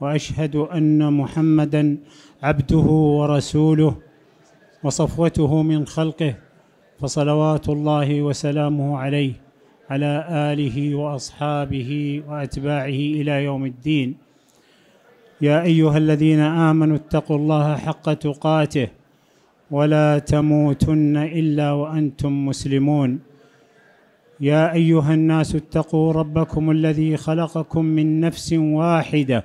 واشهد ان محمدا عبده ورسوله وصفوته من خلقه فصلوات الله وسلامه عليه على اله واصحابه واتباعه الى يوم الدين يا ايها الذين امنوا اتقوا الله حق تقاته ولا تموتن الا وانتم مسلمون يا ايها الناس اتقوا ربكم الذي خلقكم من نفس واحده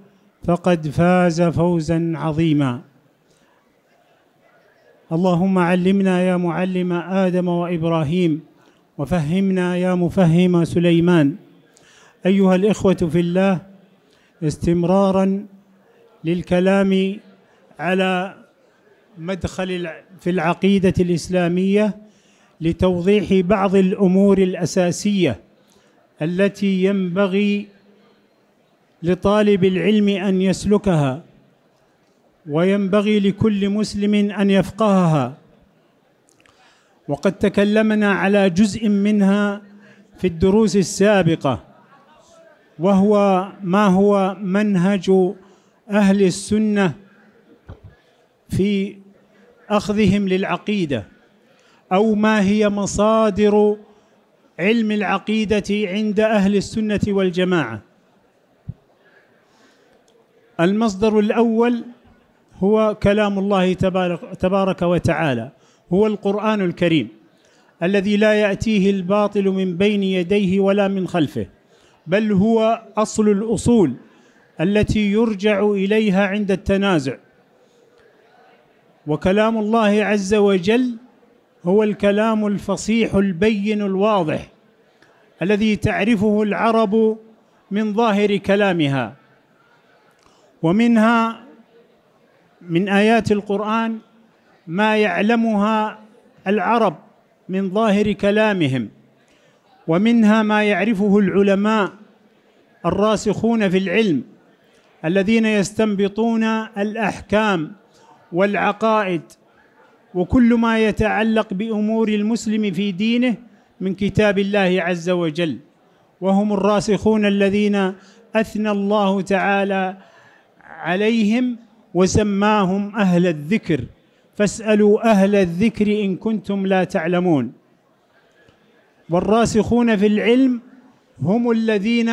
فقد فاز فوزا عظيما اللهم علمنا يا معلم آدم وإبراهيم وفهمنا يا مفهم سليمان أيها الإخوة في الله استمرارا للكلام على مدخل في العقيدة الإسلامية لتوضيح بعض الأمور الأساسية التي ينبغي لطالب العلم ان يسلكها وينبغي لكل مسلم ان يفقهها وقد تكلمنا على جزء منها في الدروس السابقه وهو ما هو منهج اهل السنه في اخذهم للعقيده او ما هي مصادر علم العقيده عند اهل السنه والجماعه المصدر الأول هو كلام الله تبارك, تبارك وتعالى هو القرآن الكريم الذي لا يأتيه الباطل من بين يديه ولا من خلفه بل هو أصل الأصول التي يرجع إليها عند التنازع وكلام الله عز وجل هو الكلام الفصيح البين الواضح الذي تعرفه العرب من ظاهر كلامها ومنها من ايات القران ما يعلمها العرب من ظاهر كلامهم ومنها ما يعرفه العلماء الراسخون في العلم الذين يستنبطون الاحكام والعقائد وكل ما يتعلق بامور المسلم في دينه من كتاب الله عز وجل وهم الراسخون الذين اثنى الله تعالى عليهم وسماهم أهل الذكر فاسألوا أهل الذكر إن كنتم لا تعلمون والراسخون في العلم هم الذين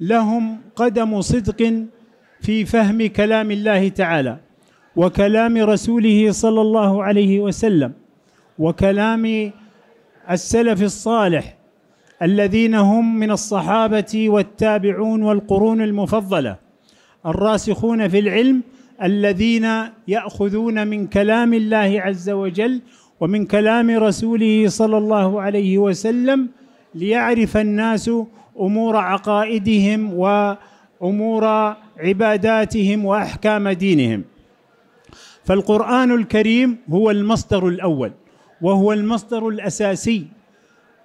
لهم قدم صدق في فهم كلام الله تعالى وكلام رسوله صلى الله عليه وسلم وكلام السلف الصالح الذين هم من الصحابه والتابعون والقرون المفضله الراسخون في العلم الذين ياخذون من كلام الله عز وجل ومن كلام رسوله صلى الله عليه وسلم ليعرف الناس امور عقائدهم وامور عباداتهم واحكام دينهم فالقران الكريم هو المصدر الاول وهو المصدر الاساسي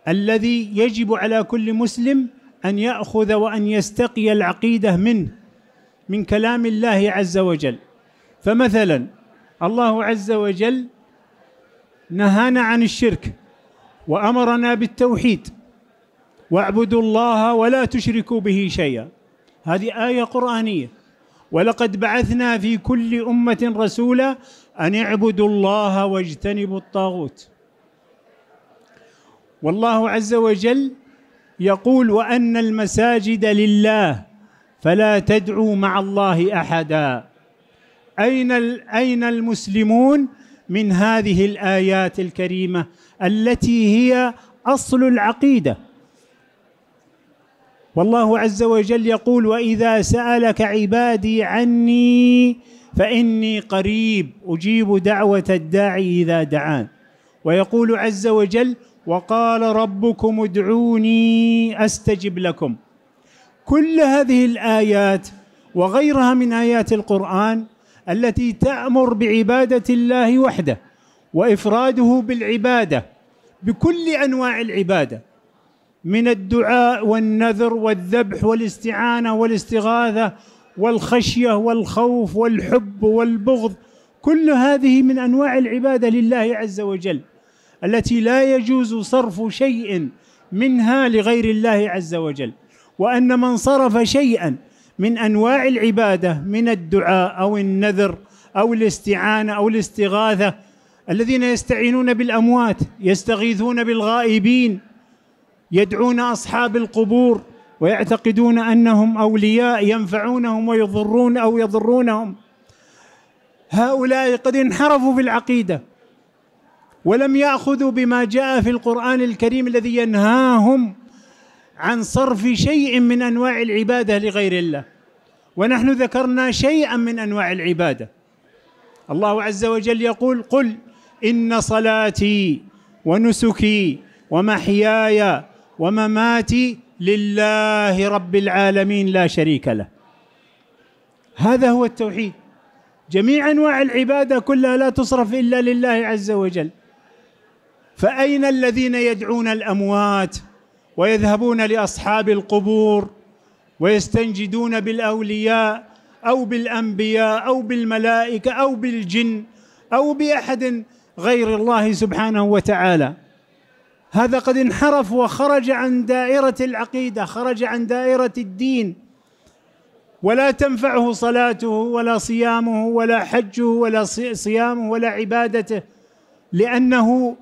الذي يجب على كل مسلم ان ياخذ وان يستقي العقيده منه من كلام الله عز وجل فمثلا الله عز وجل نهانا عن الشرك وامرنا بالتوحيد واعبدوا الله ولا تشركوا به شيئا هذه ايه قرانيه ولقد بعثنا في كل امه رسولا ان اعبدوا الله واجتنبوا الطاغوت والله عز وجل يقول وان المساجد لله فلا تدعوا مع الله احدا اين اين المسلمون من هذه الايات الكريمه التي هي اصل العقيده والله عز وجل يقول واذا سالك عبادي عني فاني قريب اجيب دعوه الداعي اذا دعان ويقول عز وجل وقال ربكم ادعوني استجب لكم كل هذه الآيات وغيرها من آيات القرآن التي تأمر بعبادة الله وحده وإفراده بالعبادة بكل أنواع العبادة من الدعاء والنذر والذبح والاستعانة والاستغاثة والخشية والخوف والحب والبغض كل هذه من أنواع العبادة لله عز وجل التي لا يجوز صرف شيء منها لغير الله عز وجل وأن من صرف شيئا من أنواع العبادة من الدعاء أو النذر أو الاستعانة أو الاستغاثة الذين يستعينون بالأموات يستغيثون بالغائبين يدعون أصحاب القبور ويعتقدون أنهم أولياء ينفعونهم ويضرون أو يضرونهم هؤلاء قد انحرفوا في العقيدة ولم يأخذوا بما جاء في القرآن الكريم الذي ينهاهم عن صرف شيء من انواع العباده لغير الله ونحن ذكرنا شيئا من انواع العباده الله عز وجل يقول قل ان صلاتي ونسكي ومحياي ومماتي لله رب العالمين لا شريك له هذا هو التوحيد جميع انواع العباده كلها لا تصرف الا لله عز وجل فاين الذين يدعون الاموات ويذهبون لاصحاب القبور ويستنجدون بالاولياء او بالانبياء او بالملائكه او بالجن او باحد غير الله سبحانه وتعالى هذا قد انحرف وخرج عن دائره العقيده خرج عن دائره الدين ولا تنفعه صلاته ولا صيامه ولا حجه ولا صيامه ولا عبادته لانه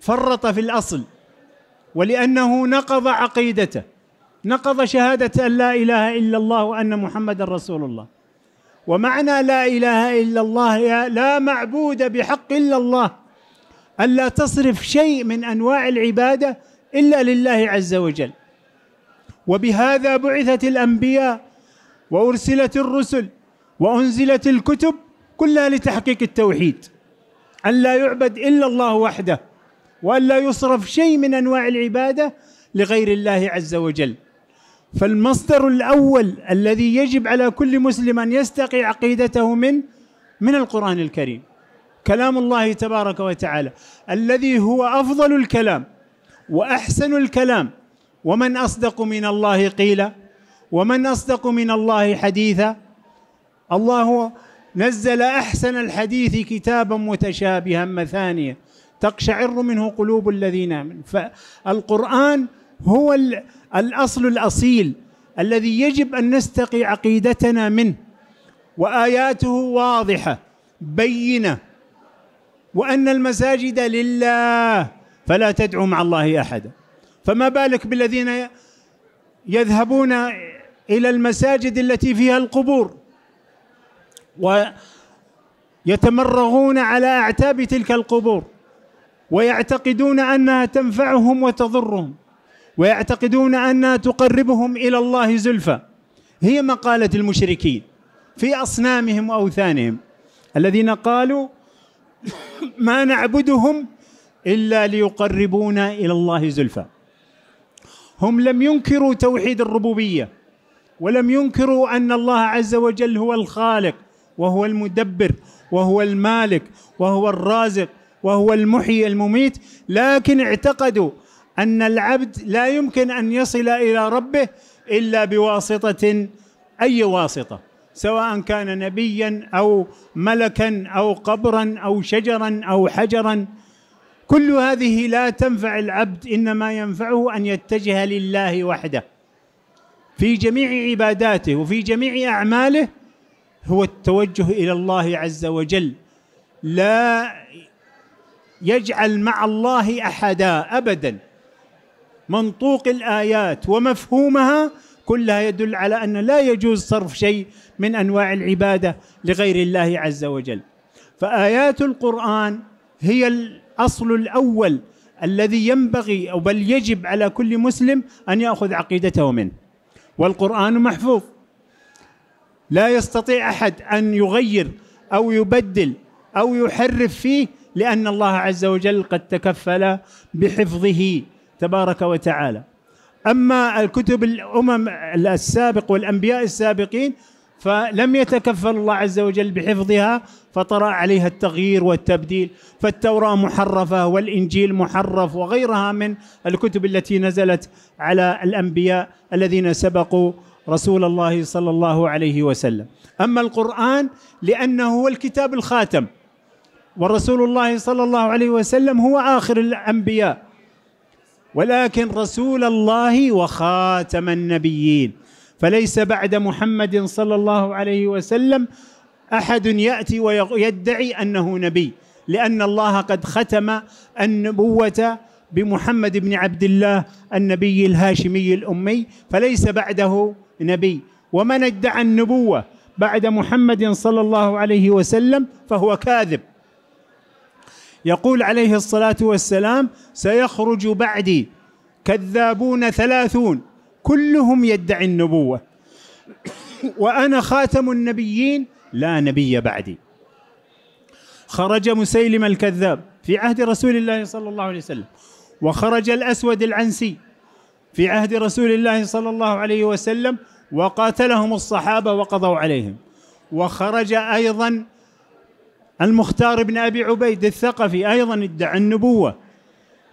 فرط في الاصل ولأنه نقض عقيدته نقض شهادة أن لا إله إلا الله وأن محمد رسول الله ومعنى لا إله إلا الله لا معبود بحق إلا الله ألا تصرف شيء من أنواع العبادة إلا لله عز وجل وبهذا بعثت الأنبياء وأرسلت الرسل وأنزلت الكتب كلها لتحقيق التوحيد أن لا يعبد إلا الله وحده والا يصرف شيء من انواع العباده لغير الله عز وجل فالمصدر الاول الذي يجب على كل مسلم ان يستقي عقيدته من من القران الكريم كلام الله تبارك وتعالى الذي هو افضل الكلام واحسن الكلام ومن اصدق من الله قيلا ومن اصدق من الله حديثا الله نزل احسن الحديث كتابا متشابها مثانيه تقشعر منه قلوب الذين امنوا فالقران هو الاصل الاصيل الذي يجب ان نستقي عقيدتنا منه واياته واضحه بينه وان المساجد لله فلا تدعوا مع الله احدا فما بالك بالذين يذهبون الى المساجد التي فيها القبور ويتمرغون على اعتاب تلك القبور ويعتقدون انها تنفعهم وتضرهم ويعتقدون انها تقربهم الى الله زلفى هي مقاله المشركين في اصنامهم واوثانهم الذين قالوا ما نعبدهم الا ليقربونا الى الله زلفى هم لم ينكروا توحيد الربوبيه ولم ينكروا ان الله عز وجل هو الخالق وهو المدبر وهو المالك وهو الرازق وهو المحيي المميت لكن اعتقدوا ان العبد لا يمكن ان يصل الى ربه الا بواسطه اي واسطه سواء كان نبيا او ملكا او قبرا او شجرا او حجرا كل هذه لا تنفع العبد انما ينفعه ان يتجه لله وحده في جميع عباداته وفي جميع اعماله هو التوجه الى الله عز وجل لا يجعل مع الله احدا ابدا منطوق الايات ومفهومها كلها يدل على ان لا يجوز صرف شيء من انواع العباده لغير الله عز وجل فايات القران هي الاصل الاول الذي ينبغي او بل يجب على كل مسلم ان ياخذ عقيدته منه والقران محفوظ لا يستطيع احد ان يغير او يبدل او يحرف فيه لأن الله عز وجل قد تكفل بحفظه تبارك وتعالى أما الكتب الأمم السابق والأنبياء السابقين فلم يتكفل الله عز وجل بحفظها فطرأ عليها التغيير والتبديل فالتوراة محرفة والإنجيل محرف وغيرها من الكتب التي نزلت على الأنبياء الذين سبقوا رسول الله صلى الله عليه وسلم أما القرآن لأنه هو الكتاب الخاتم ورسول الله صلى الله عليه وسلم هو آخر الأنبياء ولكن رسول الله وخاتم النبيين فليس بعد محمد صلى الله عليه وسلم أحد يأتي ويدعي أنه نبي لأن الله قد ختم النبوة بمحمد بن عبد الله النبي الهاشمي الأمي فليس بعده نبي ومن ادعى النبوة بعد محمد صلى الله عليه وسلم فهو كاذب يقول عليه الصلاة والسلام سيخرج بعدي كذابون ثلاثون كلهم يدعي النبوة وأنا خاتم النبيين لا نبي بعدي خرج مسيلم الكذاب في عهد رسول الله صلى الله عليه وسلم وخرج الأسود العنسي في عهد رسول الله صلى الله عليه وسلم وقاتلهم الصحابة وقضوا عليهم وخرج أيضا المختار بن أبي عبيد الثقفي أيضا ادعى النبوة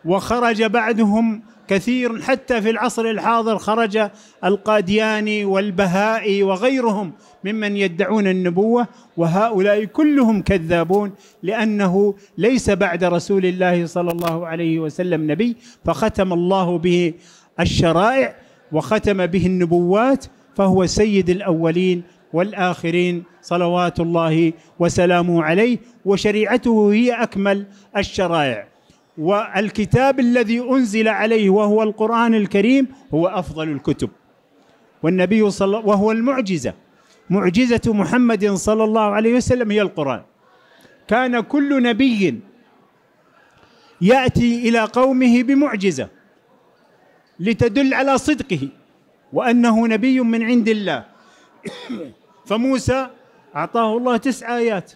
وخرج بعدهم كثير حتى في العصر الحاضر خرج القادياني والبهائي وغيرهم ممن يدعون النبوة وهؤلاء كلهم كذابون لأنه ليس بعد رسول الله صلى الله عليه وسلم نبي فختم الله به الشرائع وختم به النبوات فهو سيد الأولين والآخرين صلوات الله وسلامه عليه وشريعته هي اكمل الشرائع والكتاب الذي انزل عليه وهو القران الكريم هو افضل الكتب والنبي صلى وهو المعجزه معجزه محمد صلى الله عليه وسلم هي القران كان كل نبي ياتي الى قومه بمعجزه لتدل على صدقه وانه نبي من عند الله فموسى أعطاه الله تسع آيات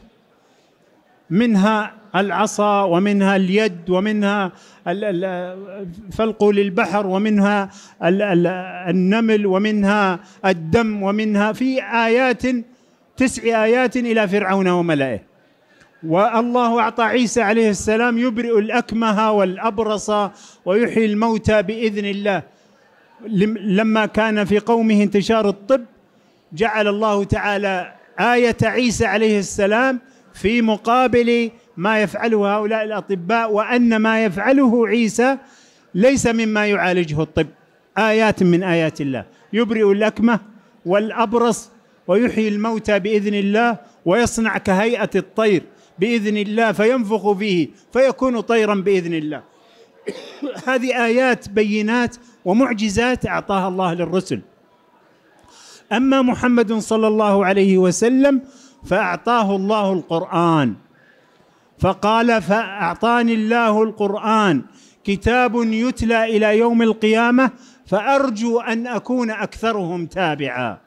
منها العصا ومنها اليد ومنها فلق للبحر ومنها النمل ومنها الدم ومنها في آيات تسع آيات إلى فرعون وملئه والله أعطى عيسى عليه السلام يبرئ الأكمه والأبرص ويحيي الموتى بإذن الله لما كان في قومه انتشار الطب جعل الله تعالى آية عيسى عليه السلام في مقابل ما يفعله هؤلاء الأطباء وأن ما يفعله عيسى ليس مما يعالجه الطب آيات من آيات الله يبرئ الأكمة والأبرص ويحيي الموتى بإذن الله ويصنع كهيئة الطير بإذن الله فينفخ فيه فيكون طيرا بإذن الله هذه آيات بينات ومعجزات أعطاها الله للرسل اما محمد صلى الله عليه وسلم فاعطاه الله القران فقال فاعطاني الله القران كتاب يتلى الى يوم القيامه فارجو ان اكون اكثرهم تابعا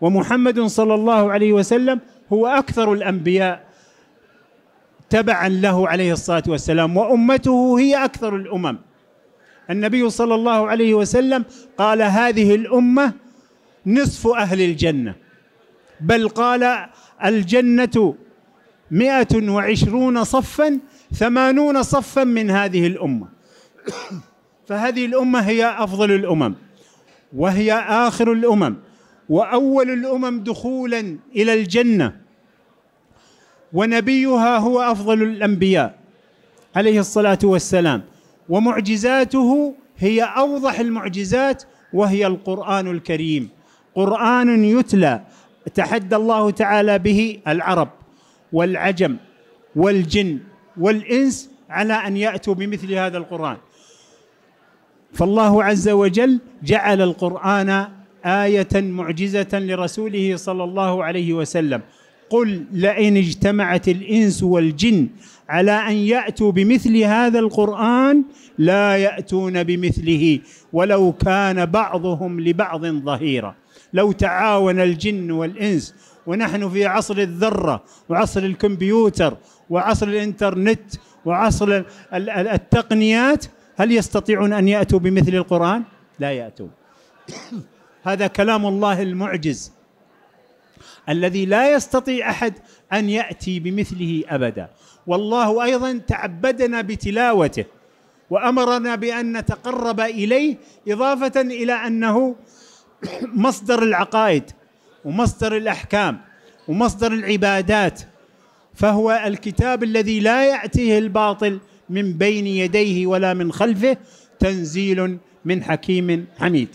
ومحمد صلى الله عليه وسلم هو اكثر الانبياء تبعا له عليه الصلاه والسلام وامته هي اكثر الامم النبي صلى الله عليه وسلم قال هذه الامه نصف أهل الجنة بل قال الجنة مئة وعشرون صفا ثمانون صفا من هذه الأمة فهذه الأمة هي أفضل الأمم وهي آخر الأمم وأول الأمم دخولا إلى الجنة ونبيها هو أفضل الأنبياء عليه الصلاة والسلام ومعجزاته هي أوضح المعجزات وهي القرآن الكريم قرآن يتلى تحدى الله تعالى به العرب والعجم والجن والإنس على أن يأتوا بمثل هذا القرآن فالله عز وجل جعل القرآن آية معجزة لرسوله صلى الله عليه وسلم قل لئن اجتمعت الإنس والجن على أن يأتوا بمثل هذا القرآن لا يأتون بمثله ولو كان بعضهم لبعض ظهيرا لو تعاون الجن والإنس ونحن في عصر الذرة وعصر الكمبيوتر وعصر الإنترنت وعصر التقنيات هل يستطيعون أن يأتوا بمثل القرآن؟ لا يأتوا هذا كلام الله المعجز الذي لا يستطيع أحد أن يأتي بمثله أبدا والله أيضا تعبدنا بتلاوته وأمرنا بأن نتقرب إليه إضافة إلى أنه مصدر العقائد ومصدر الاحكام ومصدر العبادات فهو الكتاب الذي لا ياتيه الباطل من بين يديه ولا من خلفه تنزيل من حكيم حميد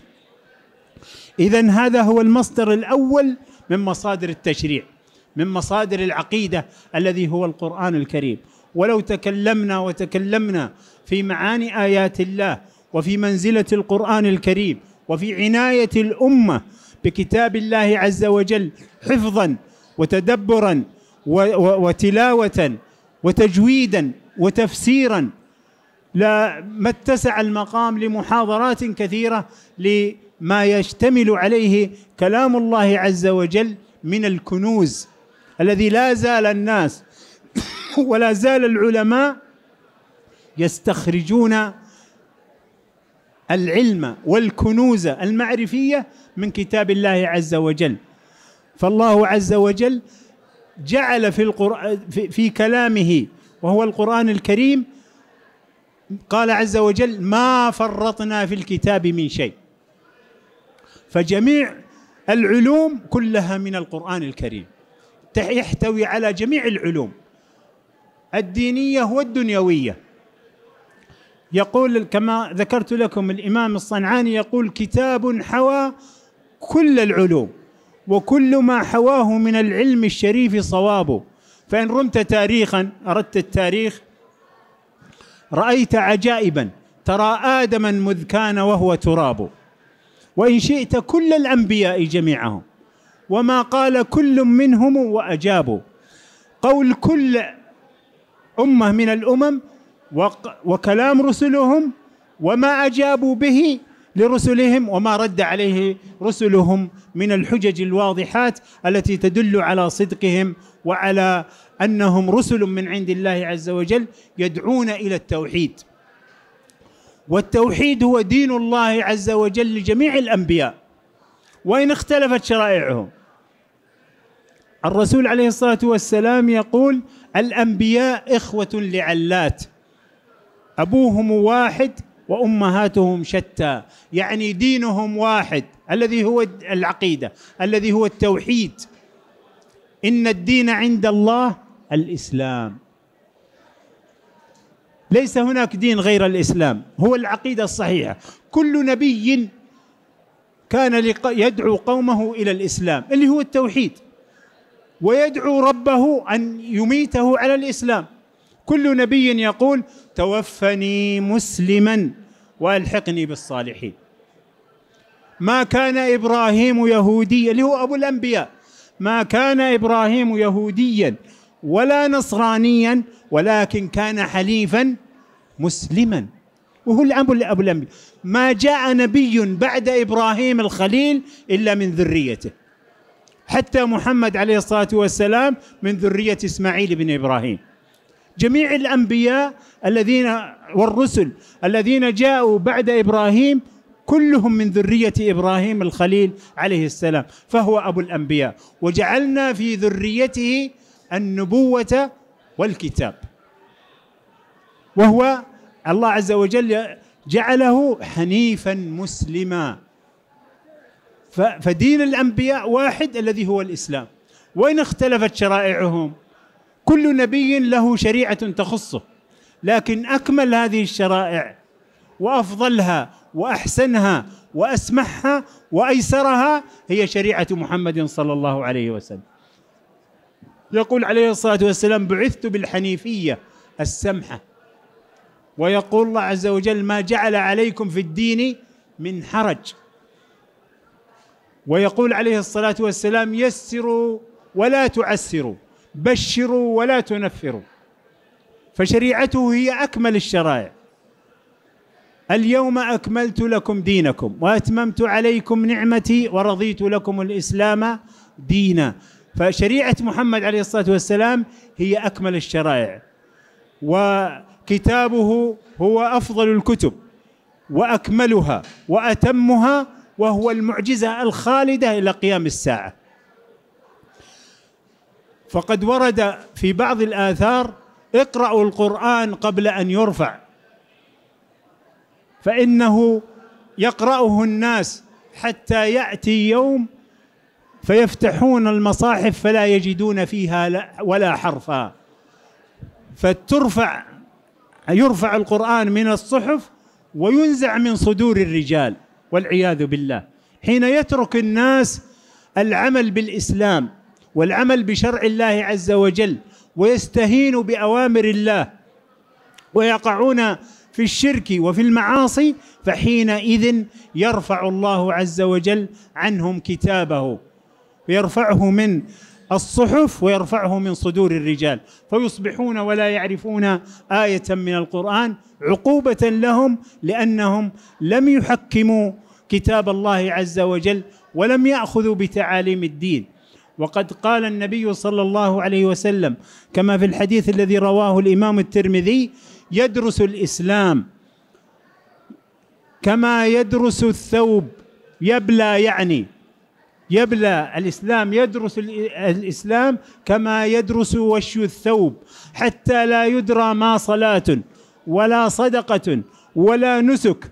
اذا هذا هو المصدر الاول من مصادر التشريع من مصادر العقيده الذي هو القران الكريم ولو تكلمنا وتكلمنا في معاني ايات الله وفي منزله القران الكريم وفي عنايه الامه بكتاب الله عز وجل حفظا وتدبرا وتلاوه وتجويدا وتفسيرا لا ما اتسع المقام لمحاضرات كثيره لما يشتمل عليه كلام الله عز وجل من الكنوز الذي لا زال الناس ولا زال العلماء يستخرجون العلم والكنوز المعرفيه من كتاب الله عز وجل فالله عز وجل جعل في القرآن في, في كلامه وهو القرآن الكريم قال عز وجل ما فرطنا في الكتاب من شيء فجميع العلوم كلها من القرآن الكريم يحتوي على جميع العلوم الدينية والدنيوية يقول كما ذكرت لكم الإمام الصنعاني يقول كتاب حوى كل العلوم وكل ما حواه من العلم الشريف صواب فإن رمت تاريخا أردت التاريخ رأيت عجائبا ترى آدما مذ كان وهو تراب وإن شئت كل الأنبياء جميعهم وما قال كل منهم وأجابوا قول كل أمة من الأمم وكلام رسلهم وما أجابوا به لرسلهم وما رد عليه رسلهم من الحجج الواضحات التي تدل على صدقهم وعلى انهم رسل من عند الله عز وجل يدعون الى التوحيد والتوحيد هو دين الله عز وجل لجميع الانبياء وان اختلفت شرائعهم الرسول عليه الصلاه والسلام يقول الانبياء اخوه لعلات ابوهم واحد وامهاتهم شتى يعني دينهم واحد الذي هو العقيده الذي هو التوحيد ان الدين عند الله الاسلام ليس هناك دين غير الاسلام هو العقيده الصحيحه كل نبي كان يدعو قومه الى الاسلام اللي هو التوحيد ويدعو ربه ان يميته على الاسلام كل نبي يقول توفني مسلما والحقني بالصالحين ما كان ابراهيم يهوديا اللي هو ابو الانبياء ما كان ابراهيم يهوديا ولا نصرانيا ولكن كان حليفا مسلما وهو الأب أبو الأنبياء ما جاء نبي بعد إبراهيم الخليل إلا من ذريته حتى محمد عليه الصلاة والسلام من ذرية إسماعيل بن إبراهيم جميع الانبياء الذين والرسل الذين جاءوا بعد ابراهيم كلهم من ذريه ابراهيم الخليل عليه السلام فهو ابو الانبياء وجعلنا في ذريته النبوه والكتاب وهو الله عز وجل جعله حنيفا مسلما فدين الانبياء واحد الذي هو الاسلام وان اختلفت شرائعهم كل نبي له شريعه تخصه لكن اكمل هذه الشرائع وافضلها واحسنها واسمحها وايسرها هي شريعه محمد صلى الله عليه وسلم يقول عليه الصلاه والسلام بعثت بالحنيفيه السمحه ويقول الله عز وجل ما جعل عليكم في الدين من حرج ويقول عليه الصلاه والسلام يسروا ولا تعسروا بشروا ولا تنفروا فشريعته هي اكمل الشرائع اليوم اكملت لكم دينكم واتممت عليكم نعمتي ورضيت لكم الاسلام دينا فشريعه محمد عليه الصلاه والسلام هي اكمل الشرائع وكتابه هو افضل الكتب واكملها واتمها وهو المعجزه الخالده الى قيام الساعه فقد ورد في بعض الآثار اقرأوا القرآن قبل أن يرفع فإنه يقرأه الناس حتى يأتي يوم فيفتحون المصاحف فلا يجدون فيها ولا حرفا فترفع يرفع القرآن من الصحف وينزع من صدور الرجال والعياذ بالله حين يترك الناس العمل بالإسلام والعمل بشرع الله عز وجل ويستهين باوامر الله ويقعون في الشرك وفي المعاصي فحينئذ يرفع الله عز وجل عنهم كتابه ويرفعه من الصحف ويرفعه من صدور الرجال فيصبحون ولا يعرفون آية من القرآن عقوبة لهم لأنهم لم يحكموا كتاب الله عز وجل ولم يأخذوا بتعاليم الدين وقد قال النبي صلى الله عليه وسلم كما في الحديث الذي رواه الامام الترمذي يدرس الاسلام كما يدرس الثوب يبلى يعني يبلى الاسلام يدرس الاسلام كما يدرس وش الثوب حتى لا يدرى ما صلاه ولا صدقه ولا نسك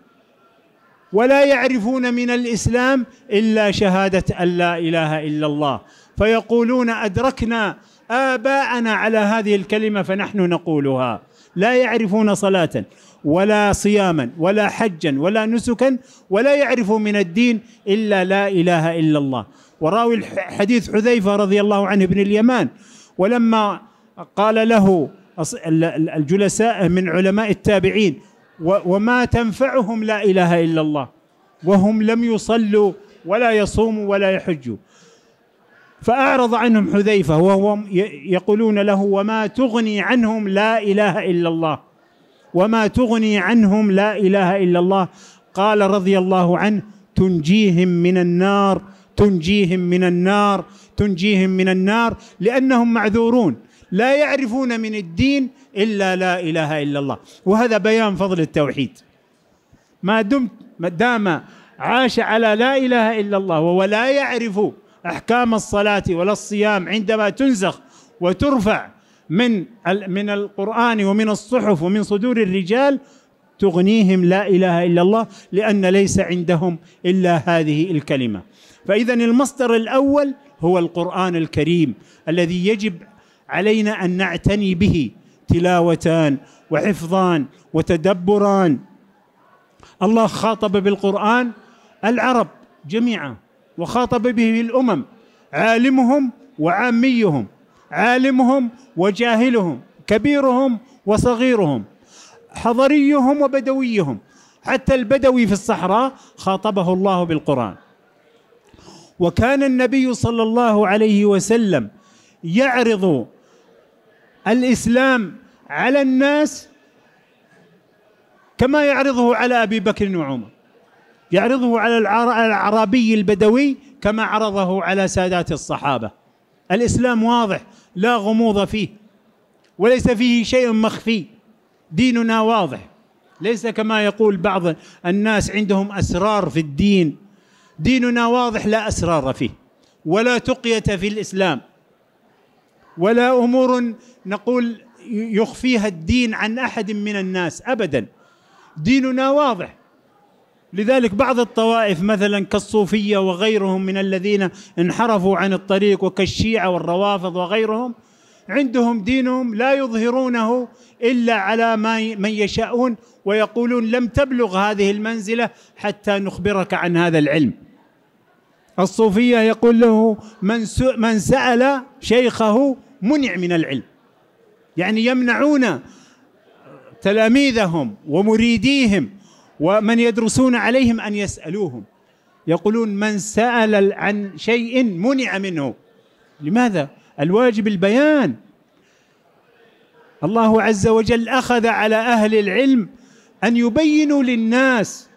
ولا يعرفون من الاسلام الا شهاده ان لا اله الا الله فيقولون أدركنا آباءنا على هذه الكلمة فنحن نقولها لا يعرفون صلاة ولا صياما ولا حجا ولا نسكا ولا يعرف من الدين إلا لا إله إلا الله وراوي حديث حذيفة رضي الله عنه ابن اليمان ولما قال له الجلساء من علماء التابعين وما تنفعهم لا إله إلا الله وهم لم يصلوا ولا يصوموا ولا يحجوا فأعرض عنهم حذيفة وهو يقولون له وما تغني عنهم لا إله إلا الله وما تغني عنهم لا إله إلا الله قال رضي الله عنه تنجيهم من النار تنجيهم من النار تنجيهم من النار لأنهم معذورون لا يعرفون من الدين إلا لا إله إلا الله وهذا بيان فضل التوحيد ما دمت ما دام عاش على لا إله إلا الله وهو لا يعرف احكام الصلاه ولا الصيام عندما تنسخ وترفع من من القران ومن الصحف ومن صدور الرجال تغنيهم لا اله الا الله لان ليس عندهم الا هذه الكلمه فاذا المصدر الاول هو القران الكريم الذي يجب علينا ان نعتني به تلاوتان وحفظان وتدبران الله خاطب بالقران العرب جميعا وخاطب به الأمم عالمهم وعاميهم عالمهم وجاهلهم كبيرهم وصغيرهم حضريهم وبدويهم حتى البدوي في الصحراء خاطبه الله بالقرآن وكان النبي صلى الله عليه وسلم يعرض الإسلام على الناس كما يعرضه على أبي بكر وعمر يعرضه على الأعرابي البدوي كما عرضه على سادات الصحابة الإسلام واضح لا غموض فيه وليس فيه شيء مخفي ديننا واضح ليس كما يقول بعض الناس عندهم أسرار في الدين ديننا واضح لا أسرار فيه ولا تقية في الإسلام ولا أمور نقول يخفيها الدين عن أحد من الناس أبدا ديننا واضح لذلك بعض الطوائف مثلا كالصوفيه وغيرهم من الذين انحرفوا عن الطريق وكالشيعه والروافض وغيرهم عندهم دينهم لا يظهرونه الا على ما من يشاءون ويقولون لم تبلغ هذه المنزله حتى نخبرك عن هذا العلم. الصوفيه يقول له من من سال شيخه منع من العلم. يعني يمنعون تلاميذهم ومريديهم ومن يدرسون عليهم أن يسألوهم يقولون من سأل عن شيء منع منه لماذا؟ الواجب البيان الله عز وجل أخذ على أهل العلم أن يبينوا للناس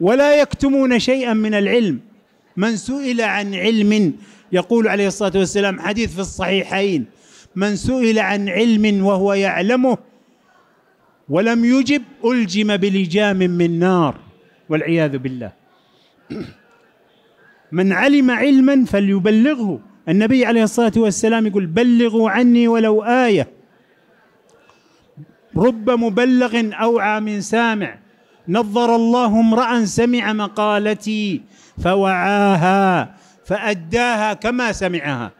ولا يكتمون شيئا من العلم من سئل عن علم يقول عليه الصلاة والسلام حديث في الصحيحين من سئل عن علم وهو يعلمه ولم يجب ألجم بلجام من نار والعياذ بالله من علم علما فليبلغه النبي عليه الصلاة والسلام يقول بلغوا عني ولو آية رب مبلغ أوعى من سامع نظر الله امرأ سمع مقالتي فوعاها فأداها كما سمعها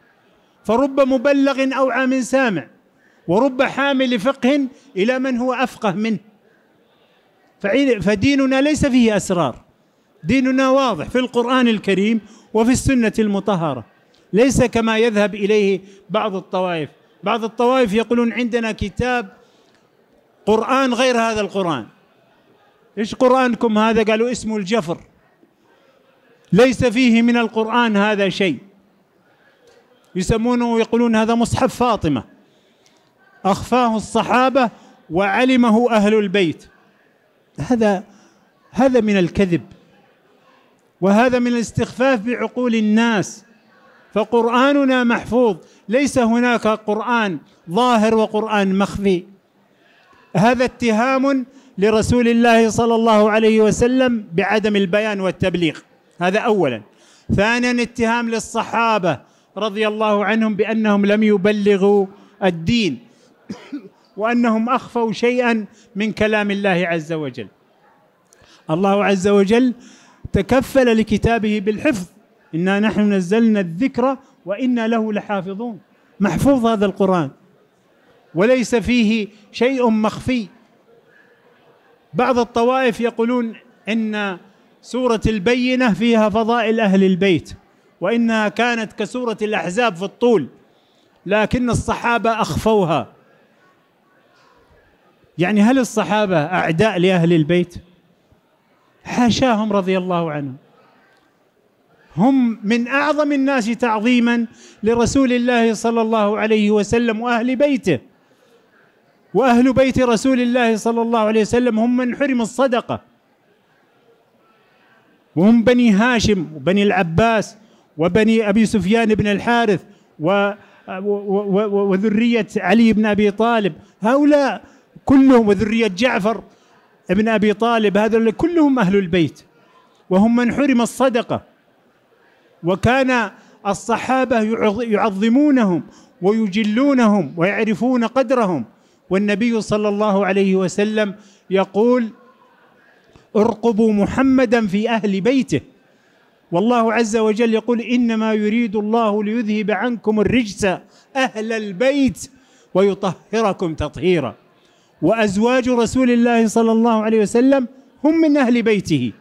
فرب مبلغ أوعى من سامع ورب حامل فقه الى من هو افقه منه فديننا ليس فيه اسرار ديننا واضح في القران الكريم وفي السنه المطهره ليس كما يذهب اليه بعض الطوائف بعض الطوائف يقولون عندنا كتاب قران غير هذا القران ايش قرانكم هذا قالوا اسمه الجفر ليس فيه من القران هذا شيء يسمونه ويقولون هذا مصحف فاطمه اخفاه الصحابه وعلمه اهل البيت هذا هذا من الكذب وهذا من الاستخفاف بعقول الناس فقراننا محفوظ ليس هناك قران ظاهر وقران مخفي هذا اتهام لرسول الله صلى الله عليه وسلم بعدم البيان والتبليغ هذا اولا ثانيا اتهام للصحابه رضي الله عنهم بانهم لم يبلغوا الدين وانهم اخفوا شيئا من كلام الله عز وجل الله عز وجل تكفل لكتابه بالحفظ انا نحن نزلنا الذكر وانا له لحافظون محفوظ هذا القران وليس فيه شيء مخفي بعض الطوائف يقولون ان سوره البينه فيها فضائل اهل البيت وانها كانت كسوره الاحزاب في الطول لكن الصحابه اخفوها يعني هل الصحابه اعداء لاهل البيت حاشاهم رضي الله عنهم هم من اعظم الناس تعظيما لرسول الله صلى الله عليه وسلم واهل بيته واهل بيت رسول الله صلى الله عليه وسلم هم من حرم الصدقه وهم بني هاشم وبني العباس وبني ابي سفيان بن الحارث و وذريه علي بن ابي طالب هؤلاء كلهم وذرية جعفر ابن أبي طالب هذول كلهم أهل البيت وهم من حرم الصدقة وكان الصحابة يعظمونهم ويجلونهم ويعرفون قدرهم والنبي صلى الله عليه وسلم يقول ارقبوا محمدا في أهل بيته والله عز وجل يقول انما يريد الله ليذهب عنكم الرجس اهل البيت ويطهركم تطهيرا وازواج رسول الله صلى الله عليه وسلم هم من اهل بيته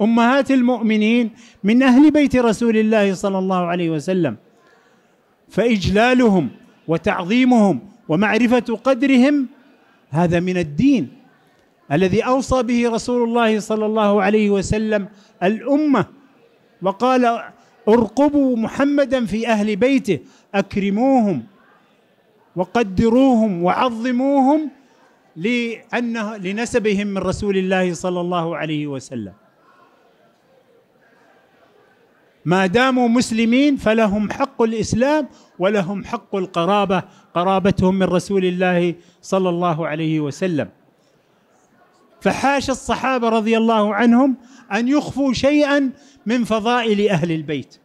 امهات المؤمنين من اهل بيت رسول الله صلى الله عليه وسلم فاجلالهم وتعظيمهم ومعرفه قدرهم هذا من الدين الذي اوصى به رسول الله صلى الله عليه وسلم الامه وقال ارقبوا محمدا في اهل بيته اكرموهم وقدروهم وعظموهم لأنه لنسبهم من رسول الله صلى الله عليه وسلم ما داموا مسلمين فلهم حق الإسلام ولهم حق القرابة قرابتهم من رسول الله صلى الله عليه وسلم فحاش الصحابة رضي الله عنهم أن يخفوا شيئا من فضائل أهل البيت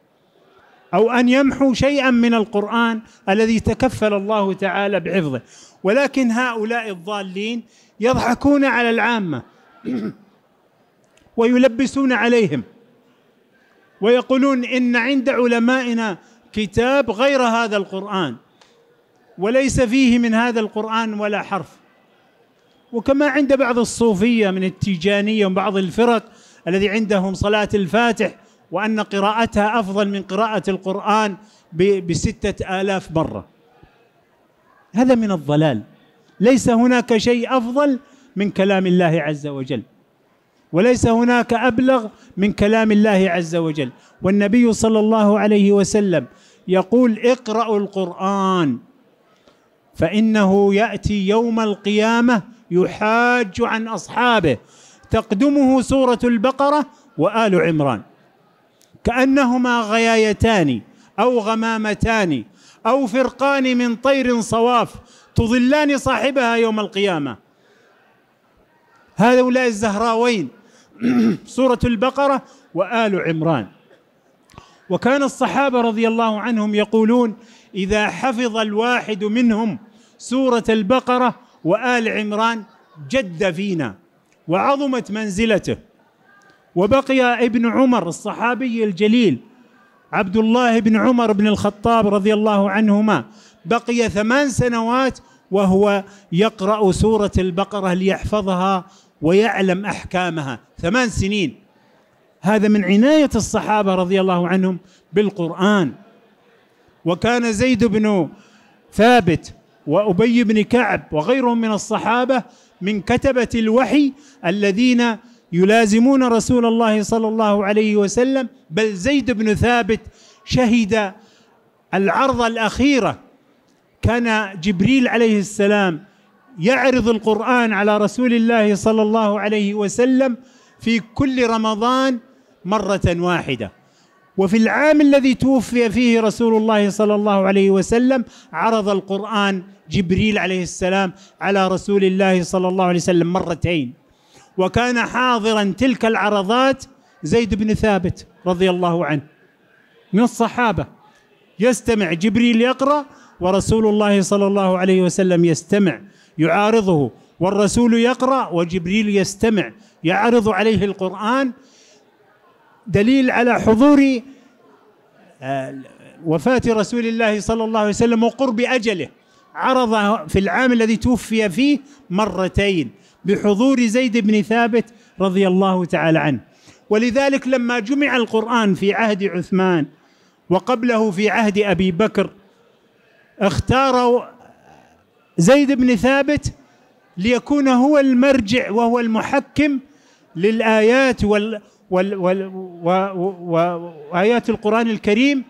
أو أن يمحوا شيئا من القرآن الذي تكفل الله تعالى بحفظه ولكن هؤلاء الضالين يضحكون على العامة ويلبسون عليهم ويقولون إن عند علمائنا كتاب غير هذا القرآن وليس فيه من هذا القرآن ولا حرف وكما عند بعض الصوفية من التيجانية وبعض الفرق الذي عندهم صلاة الفاتح وأن قراءتها أفضل من قراءة القرآن بستة آلاف مرة هذا من الضلال ليس هناك شيء افضل من كلام الله عز وجل وليس هناك ابلغ من كلام الله عز وجل والنبي صلى الله عليه وسلم يقول اقرأوا القرآن فإنه يأتي يوم القيامة يحاج عن أصحابه تقدمه سورة البقرة وآل عمران كأنهما غيايتان أو غمامتان أو فرقان من طير صواف تظلان صاحبها يوم القيامة هؤلاء الزهراوين سورة البقرة وآل عمران وكان الصحابة رضي الله عنهم يقولون إذا حفظ الواحد منهم سورة البقرة وآل عمران جد فينا وعظمت منزلته وبقي ابن عمر الصحابي الجليل عبد الله بن عمر بن الخطاب رضي الله عنهما بقي ثمان سنوات وهو يقرأ سورة البقرة ليحفظها ويعلم أحكامها ثمان سنين هذا من عناية الصحابة رضي الله عنهم بالقرآن وكان زيد بن ثابت وأبي بن كعب وغيرهم من الصحابة من كتبة الوحي الذين يلازمون رسول الله صلى الله عليه وسلم بل زيد بن ثابت شهد العرض الأخيرة كان جبريل عليه السلام يعرض القرآن على رسول الله صلى الله عليه وسلم في كل رمضان مرة واحدة وفي العام الذي توفي فيه رسول الله صلى الله عليه وسلم عرض القرآن جبريل عليه السلام على رسول الله صلى الله عليه وسلم مرتين وكان حاضرا تلك العرضات زيد بن ثابت رضي الله عنه من الصحابة يستمع جبريل يقرأ ورسول الله صلى الله عليه وسلم يستمع يعارضه والرسول يقرأ وجبريل يستمع يعرض عليه القرآن دليل على حضور آه، وفاة رسول الله صلى الله عليه وسلم وقرب أجله عرض في العام الذي توفي فيه مرتين بحضور زيد بن ثابت رضي الله تعالى عنه ولذلك لما جمع القرآن في عهد عثمان وقبله في عهد أبي بكر اختاروا زيد بن ثابت ليكون هو المرجع وهو المحكم للآيات وال وال وال وآيات القرآن الكريم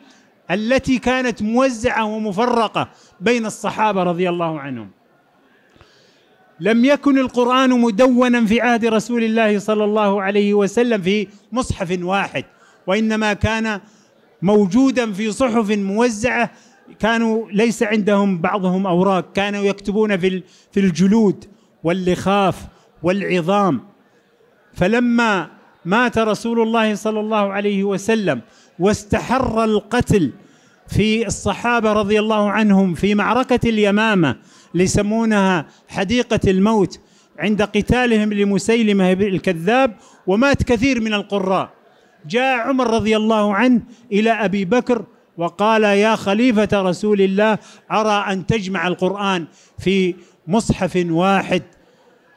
التي كانت موزعة ومفرقة بين الصحابة رضي الله عنهم لم يكن القرآن مدونا في عهد رسول الله صلى الله عليه وسلم في مصحف واحد وإنما كان موجودا في صحف موزعة كانوا ليس عندهم بعضهم أوراق كانوا يكتبون في في الجلود واللخاف والعظام فلما مات رسول الله صلى الله عليه وسلم واستحر القتل في الصحابة رضي الله عنهم في معركة اليمامة اللي يسمونها حديقة الموت عند قتالهم لمسيلمة الكذاب ومات كثير من القراء جاء عمر رضي الله عنه إلى أبي بكر وقال يا خليفة رسول الله أرى أن تجمع القرآن في مصحف واحد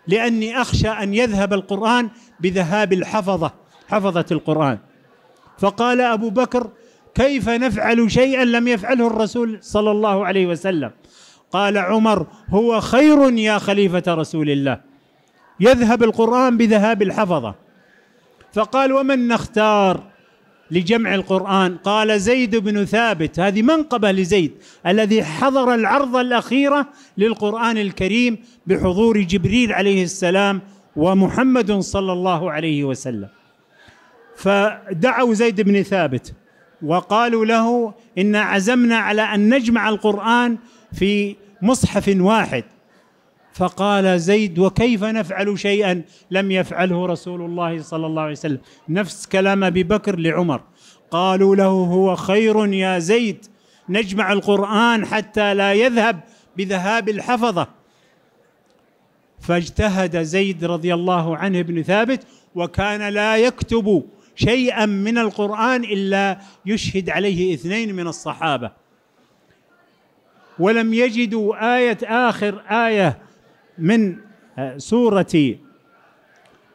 لأني أخشى أن يذهب القرآن بذهاب الحفظة حفظة القرآن فقال أبو بكر كيف نفعل شيئا لم يفعله الرسول صلى الله عليه وسلم قال عمر هو خير يا خليفه رسول الله يذهب القران بذهاب الحفظه فقال ومن نختار لجمع القران قال زيد بن ثابت هذه منقبه لزيد الذي حضر العرض الاخيره للقران الكريم بحضور جبريل عليه السلام ومحمد صلى الله عليه وسلم فدعوا زيد بن ثابت وقالوا له انا عزمنا على ان نجمع القران في مصحف واحد فقال زيد وكيف نفعل شيئا لم يفعله رسول الله صلى الله عليه وسلم نفس كلام ابي بكر لعمر قالوا له هو خير يا زيد نجمع القران حتى لا يذهب بذهاب الحفظه فاجتهد زيد رضي الله عنه ابن ثابت وكان لا يكتب شيئا من القران الا يشهد عليه اثنين من الصحابه ولم يجدوا آية آخر آية من آه، سورة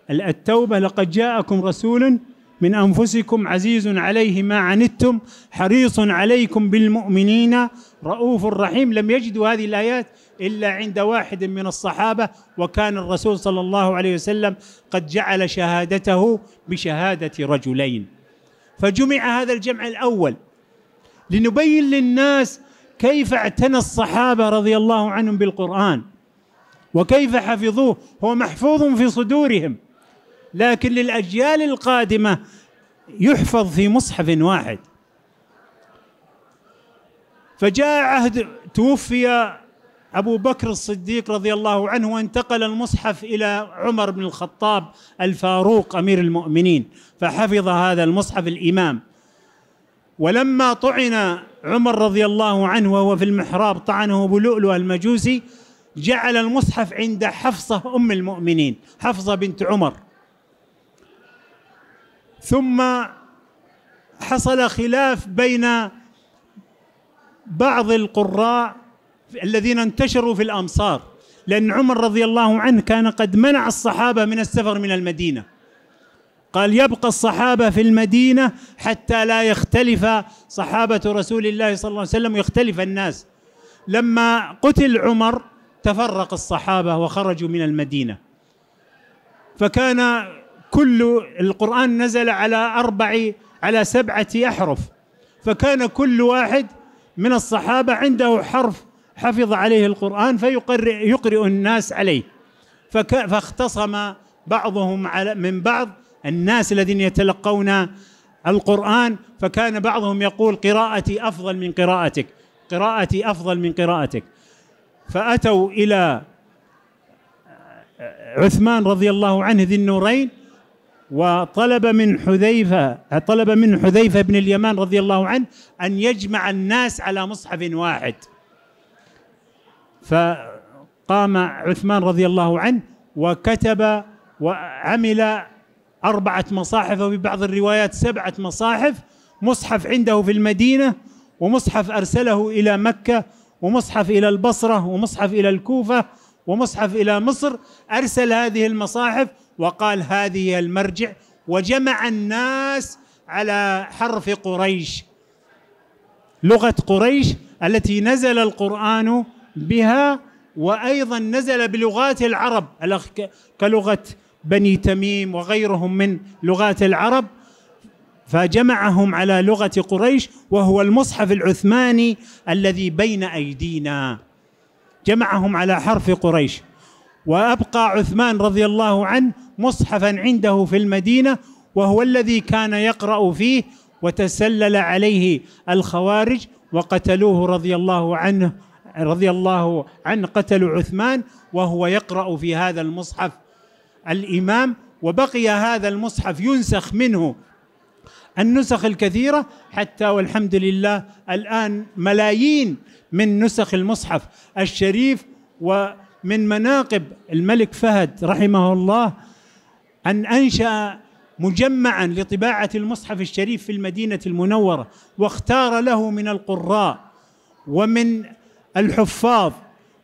التوبة لقد جاءكم رسول من أنفسكم عزيز عليه ما عنتم حريص عليكم بالمؤمنين رؤوف رحيم لم يجدوا هذه الآيات إلا عند واحد من الصحابة وكان الرسول صلى الله عليه وسلم قد جعل شهادته بشهادة رجلين فجمع هذا الجمع الأول لنبين للناس كيف اعتنى الصحابه رضي الله عنهم بالقران وكيف حفظوه هو محفوظ في صدورهم لكن للاجيال القادمه يحفظ في مصحف واحد فجاء عهد توفي ابو بكر الصديق رضي الله عنه وانتقل المصحف الى عمر بن الخطاب الفاروق امير المؤمنين فحفظ هذا المصحف الامام ولما طعن عمر رضي الله عنه وهو في المحراب طعنه بلؤلؤ المجوسي جعل المصحف عند حفصة أم المؤمنين حفصة بنت عمر ثم حصل خلاف بين بعض القراء الذين انتشروا في الأمصار لأن عمر رضي الله عنه كان قد منع الصحابة من السفر من المدينة قال يبقى الصحابه في المدينه حتى لا يختلف صحابه رسول الله صلى الله عليه وسلم ويختلف الناس لما قتل عمر تفرق الصحابه وخرجوا من المدينه فكان كل القران نزل على اربع على سبعه احرف فكان كل واحد من الصحابه عنده حرف حفظ عليه القرآن فيقرئ يقرئ الناس عليه فاختصم بعضهم على من بعض الناس الذين يتلقون القرآن فكان بعضهم يقول قراءتي أفضل من قراءتك قراءتي أفضل من قراءتك فأتوا إلى عثمان رضي الله عنه ذي النورين وطلب من حذيفة طلب من حذيفة بن اليمان رضي الله عنه أن يجمع الناس على مصحف واحد فقام عثمان رضي الله عنه وكتب وعمل أربعة مصاحف ببعض الروايات سبعة مصاحف مصحف عنده في المدينة ومصحف أرسله إلى مكة ومصحف إلى البصرة ومصحف إلى الكوفة ومصحف إلى مصر أرسل هذه المصاحف وقال هذه المرجع وجمع الناس على حرف قريش لغة قريش التي نزل القرآن بها وأيضا نزل بلغات العرب كلغة بني تميم وغيرهم من لغات العرب فجمعهم على لغه قريش وهو المصحف العثماني الذي بين ايدينا جمعهم على حرف قريش وابقى عثمان رضي الله عنه مصحفا عنده في المدينه وهو الذي كان يقرا فيه وتسلل عليه الخوارج وقتلوه رضي الله عنه رضي الله عنه قتلوا عثمان وهو يقرا في هذا المصحف الإمام وبقي هذا المصحف ينسخ منه النسخ الكثيرة حتى والحمد لله الآن ملايين من نسخ المصحف الشريف ومن مناقب الملك فهد رحمه الله أن أنشأ مجمعا لطباعة المصحف الشريف في المدينة المنورة واختار له من القراء ومن الحفاظ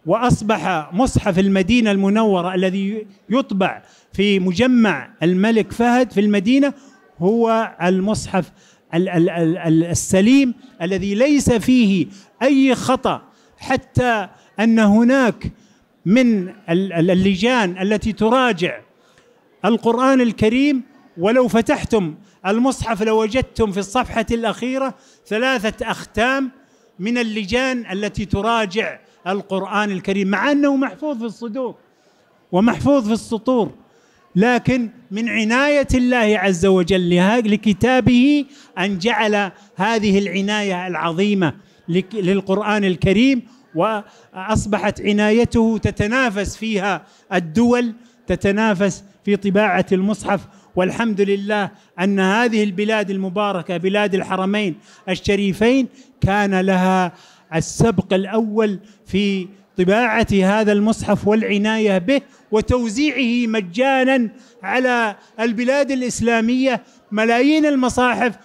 واصبح مصحف المدينه المنوره الذي يطبع في مجمع الملك فهد في المدينه هو المصحف السليم الذي ليس فيه اي خطا حتى ان هناك من اللجان التي تراجع القران الكريم ولو فتحتم المصحف لوجدتم في الصفحه الاخيره ثلاثه اختام من اللجان التي تراجع القرآن الكريم مع أنه محفوظ في الصدور ومحفوظ في السطور لكن من عناية الله عز وجل لكتابه أن جعل هذه العناية العظيمة للقرآن الكريم وأصبحت عنايته تتنافس فيها الدول تتنافس في طباعة المصحف والحمد لله أن هذه البلاد المباركة بلاد الحرمين الشريفين كان لها السبق الأول في طباعة هذا المصحف والعناية به وتوزيعه مجانا على البلاد الإسلامية ملايين المصاحف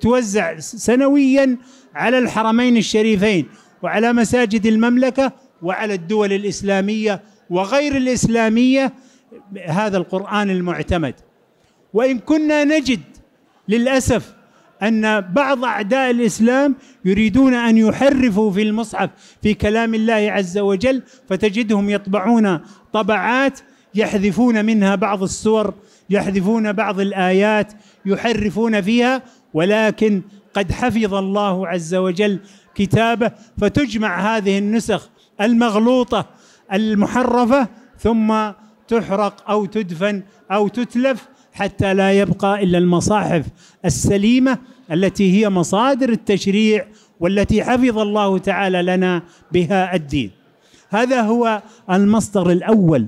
توزع سنويا على الحرمين الشريفين وعلى مساجد المملكة وعلى الدول الإسلامية وغير الإسلامية هذا القرآن المعتمد وإن كنا نجد للأسف أن بعض أعداء الإسلام يريدون أن يحرفوا في المصحف في كلام الله عز وجل فتجدهم يطبعون طبعات يحذفون منها بعض السور يحذفون بعض الآيات يحرفون فيها ولكن قد حفظ الله عز وجل كتابه فتجمع هذه النسخ المغلوطة المحرفة ثم تحرق أو تدفن أو تتلف حتى لا يبقى الا المصاحف السليمه التي هي مصادر التشريع والتي حفظ الله تعالى لنا بها الدين هذا هو المصدر الاول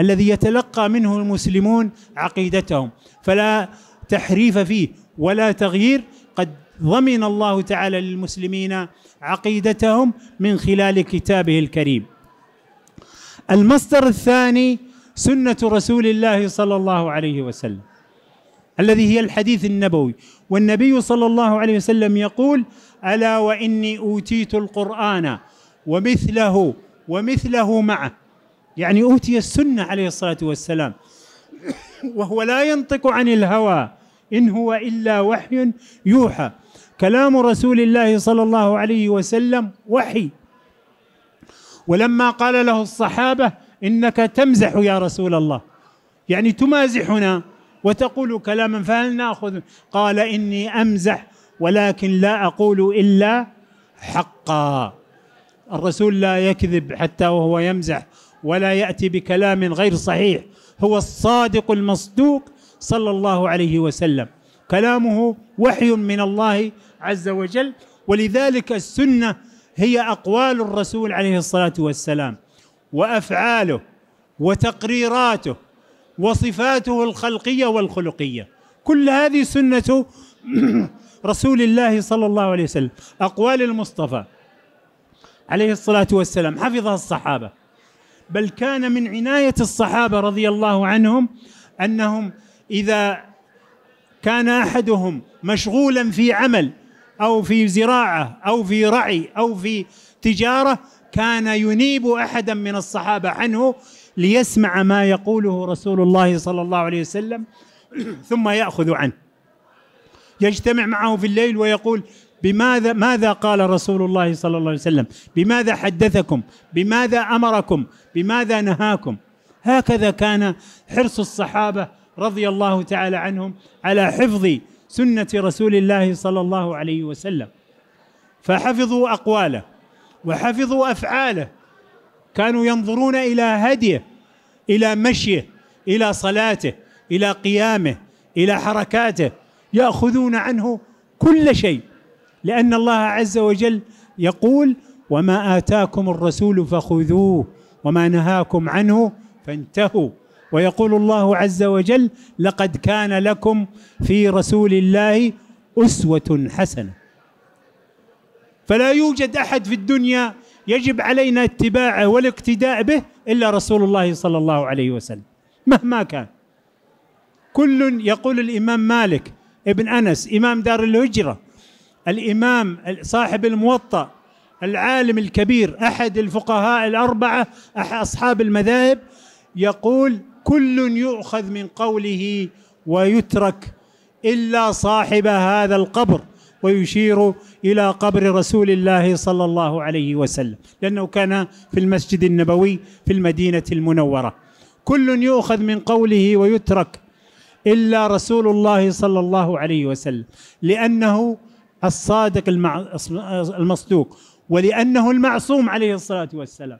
الذي يتلقى منه المسلمون عقيدتهم فلا تحريف فيه ولا تغيير قد ضمن الله تعالى للمسلمين عقيدتهم من خلال كتابه الكريم المصدر الثاني سنه رسول الله صلى الله عليه وسلم الذي هي الحديث النبوي والنبي صلى الله عليه وسلم يقول الا واني اوتيت القران ومثله ومثله معه يعني اوتي السنه عليه الصلاه والسلام وهو لا ينطق عن الهوى ان هو الا وحي يوحى كلام رسول الله صلى الله عليه وسلم وحي ولما قال له الصحابه إنك تمزح يا رسول الله يعني تمازحنا وتقول كلاما فهل ناخذ قال إني أمزح ولكن لا أقول إلا حقا الرسول لا يكذب حتى وهو يمزح ولا يأتي بكلام غير صحيح هو الصادق المصدوق صلى الله عليه وسلم كلامه وحي من الله عز وجل ولذلك السنه هي اقوال الرسول عليه الصلاه والسلام وافعاله وتقريراته وصفاته الخلقيه والخلقيه كل هذه سنه رسول الله صلى الله عليه وسلم اقوال المصطفى عليه الصلاه والسلام حفظها الصحابه بل كان من عنايه الصحابه رضي الله عنهم انهم اذا كان احدهم مشغولا في عمل او في زراعه او في رعي او في تجاره كان ينيب احدا من الصحابه عنه ليسمع ما يقوله رسول الله صلى الله عليه وسلم ثم ياخذ عنه يجتمع معه في الليل ويقول بماذا ماذا قال رسول الله صلى الله عليه وسلم بماذا حدثكم بماذا امركم بماذا نهاكم هكذا كان حرص الصحابه رضي الله تعالى عنهم على حفظ سنه رسول الله صلى الله عليه وسلم فحفظوا اقواله وحفظوا افعاله كانوا ينظرون الى هديه الى مشيه الى صلاته الى قيامه الى حركاته ياخذون عنه كل شيء لان الله عز وجل يقول وما اتاكم الرسول فخذوه وما نهاكم عنه فانتهوا ويقول الله عز وجل لقد كان لكم في رسول الله اسوه حسنه فلا يوجد احد في الدنيا يجب علينا اتباعه والاقتداء به الا رسول الله صلى الله عليه وسلم مهما كان كل يقول الامام مالك ابن انس امام دار الهجره الامام صاحب الموطأ العالم الكبير احد الفقهاء الاربعه اصحاب المذاهب يقول كل يؤخذ من قوله ويترك الا صاحب هذا القبر ويشير إلى قبر رسول الله صلى الله عليه وسلم لأنه كان في المسجد النبوي في المدينة المنورة كل يؤخذ من قوله ويترك إلا رسول الله صلى الله عليه وسلم لأنه الصادق المصدوق ولأنه المعصوم عليه الصلاة والسلام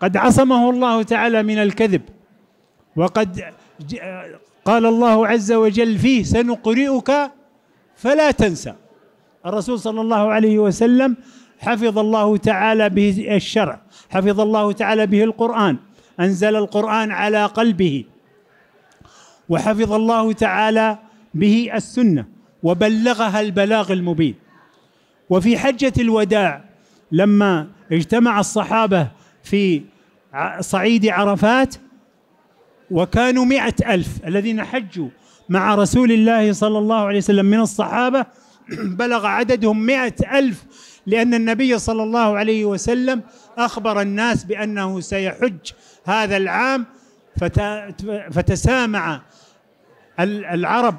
قد عصمه الله تعالى من الكذب وقد قال الله عز وجل فيه سنقرئك فلا تنسى الرسول صلى الله عليه وسلم حفظ الله تعالى به الشرع حفظ الله تعالى به القرآن أنزل القرآن على قلبه وحفظ الله تعالى به السنة وبلغها البلاغ المبين وفي حجة الوداع لما اجتمع الصحابة في صعيد عرفات وكانوا مئة ألف الذين حجوا مع رسول الله صلى الله عليه وسلم من الصحابة بلغ عددهم مئة ألف لأن النبي صلى الله عليه وسلم أخبر الناس بأنه سيحج هذا العام فتسامع العرب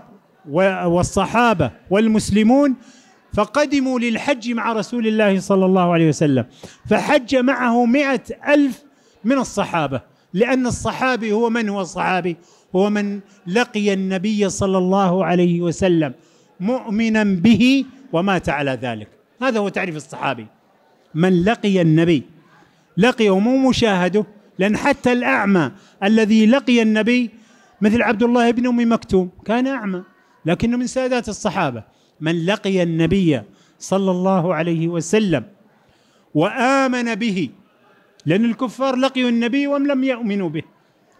والصحابة والمسلمون فقدموا للحج مع رسول الله صلى الله عليه وسلم فحج معه مئة ألف من الصحابة لأن الصحابي هو من هو الصحابي هو من لقي النبي صلى الله عليه وسلم مؤمنا به ومات على ذلك هذا هو تعريف الصحابي من لقي النبي لقي مو مشاهده لأن حتى الأعمى الذي لقي النبي مثل عبد الله بن أم مكتوم كان أعمى لكنه من سادات الصحابة من لقي النبي صلى الله عليه وسلم وآمن به لأن الكفار لقيوا النبي ولم يؤمنوا به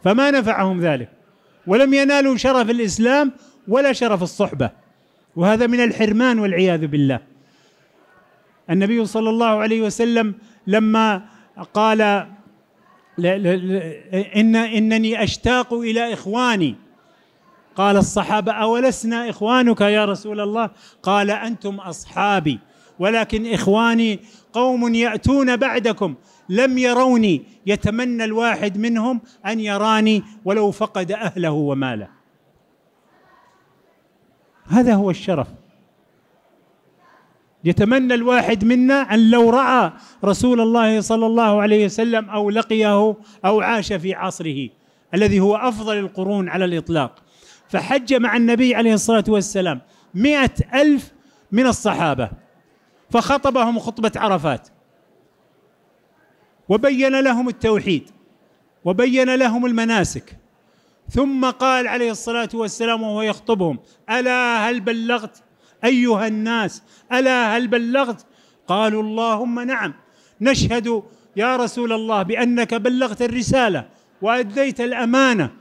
فما نفعهم ذلك ولم ينالوا شرف الاسلام ولا شرف الصحبه وهذا من الحرمان والعياذ بالله النبي صلى الله عليه وسلم لما قال إن انني اشتاق الى اخواني قال الصحابه اولسنا اخوانك يا رسول الله قال انتم اصحابي ولكن اخواني قوم ياتون بعدكم لم يروني يتمنى الواحد منهم ان يراني ولو فقد اهله وماله هذا هو الشرف يتمنى الواحد منا ان لو راى رسول الله صلى الله عليه وسلم او لقيه او عاش في عصره الذي هو افضل القرون على الاطلاق فحج مع النبي عليه الصلاه والسلام مئة ألف من الصحابه فخطبهم خطبه عرفات وبين لهم التوحيد وبين لهم المناسك ثم قال عليه الصلاه والسلام وهو يخطبهم الا هل بلغت ايها الناس الا هل بلغت قالوا اللهم نعم نشهد يا رسول الله بانك بلغت الرساله واديت الامانه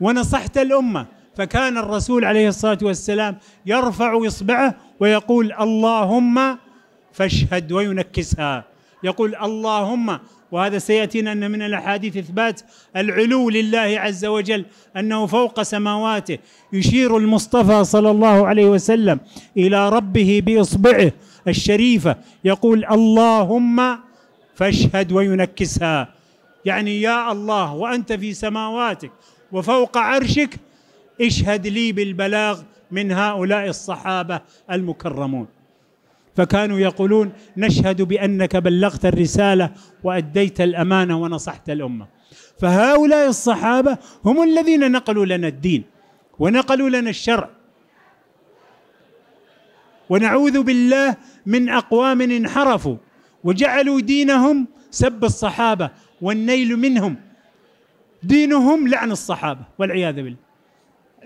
ونصحت الامه فكان الرسول عليه الصلاه والسلام يرفع اصبعه ويقول اللهم فاشهد وينكسها يقول اللهم وهذا سياتينا ان من الاحاديث اثبات العلو لله عز وجل انه فوق سماواته يشير المصطفى صلى الله عليه وسلم الى ربه باصبعه الشريفه يقول اللهم فاشهد وينكسها يعني يا الله وانت في سماواتك وفوق عرشك اشهد لي بالبلاغ من هؤلاء الصحابه المكرمون فكانوا يقولون نشهد بانك بلغت الرساله واديت الامانه ونصحت الامه فهؤلاء الصحابه هم الذين نقلوا لنا الدين ونقلوا لنا الشرع ونعوذ بالله من اقوام انحرفوا وجعلوا دينهم سب الصحابه والنيل منهم دينهم لعن الصحابه والعياذ بالله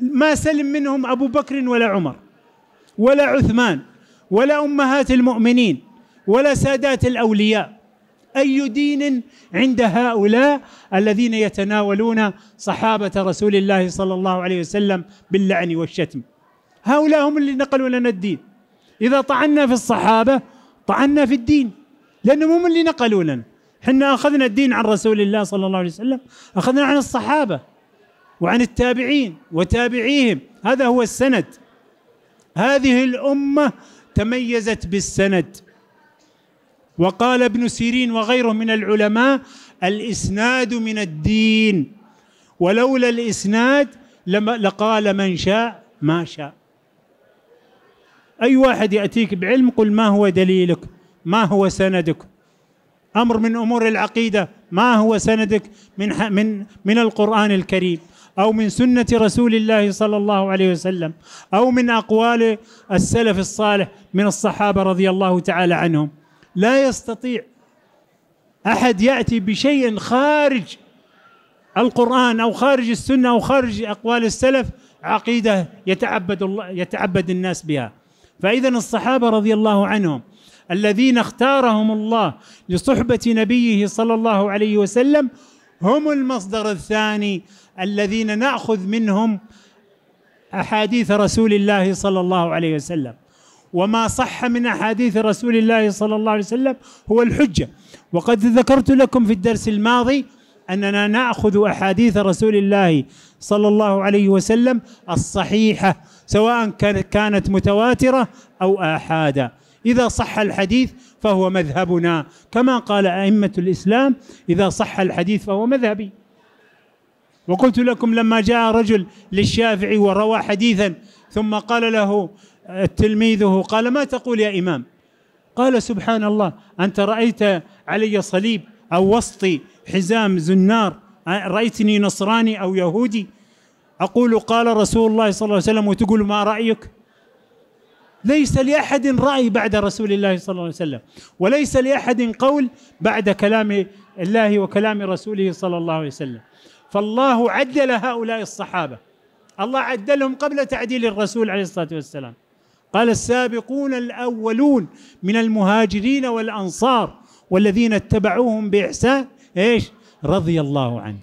ما سلم منهم ابو بكر ولا عمر ولا عثمان ولا امهات المؤمنين ولا سادات الاولياء اي دين عند هؤلاء الذين يتناولون صحابه رسول الله صلى الله عليه وسلم باللعن والشتم هؤلاء هم اللي نقلوا لنا الدين اذا طعنا في الصحابه طعنا في الدين لانهم هم اللي نقلوا لنا احنا اخذنا الدين عن رسول الله صلى الله عليه وسلم اخذنا عن الصحابه وعن التابعين وتابعيهم هذا هو السند هذه الامه تميزت بالسند وقال ابن سيرين وغيره من العلماء الاسناد من الدين ولولا الاسناد لما لقال من شاء ما شاء اي واحد ياتيك بعلم قل ما هو دليلك ما هو سندك امر من امور العقيده ما هو سندك من من من القران الكريم او من سنه رسول الله صلى الله عليه وسلم او من اقوال السلف الصالح من الصحابه رضي الله تعالى عنهم لا يستطيع احد ياتي بشيء خارج القران او خارج السنه او خارج اقوال السلف عقيده يتعبد الله يتعبد الناس بها فاذا الصحابه رضي الله عنهم الذين اختارهم الله لصحبه نبيه صلى الله عليه وسلم هم المصدر الثاني الذين ناخذ منهم احاديث رسول الله صلى الله عليه وسلم وما صح من احاديث رسول الله صلى الله عليه وسلم هو الحجه وقد ذكرت لكم في الدرس الماضي اننا ناخذ احاديث رسول الله صلى الله عليه وسلم الصحيحه سواء كانت متواتره او احادا اذا صح الحديث فهو مذهبنا كما قال ائمه الاسلام اذا صح الحديث فهو مذهبي وقلت لكم لما جاء رجل للشافعي وروى حديثا ثم قال له آه، تلميذه قال ما تقول يا إمام قال سبحان الله أنت رأيت علي صليب أو وسطي حزام زنار آه، رأيتني نصراني أو يهودي أقول قال رسول الله صلى الله عليه وسلم وتقول ما رأيك ليس لأحد رأي بعد رسول الله صلى الله عليه وسلم وليس لأحد قول بعد كلام الله وكلام رسوله صلى الله عليه وسلم فالله عدل هؤلاء الصحابه الله عدلهم قبل تعديل الرسول عليه الصلاه والسلام قال السابقون الاولون من المهاجرين والانصار والذين اتبعوهم باحسان ايش رضي الله عنه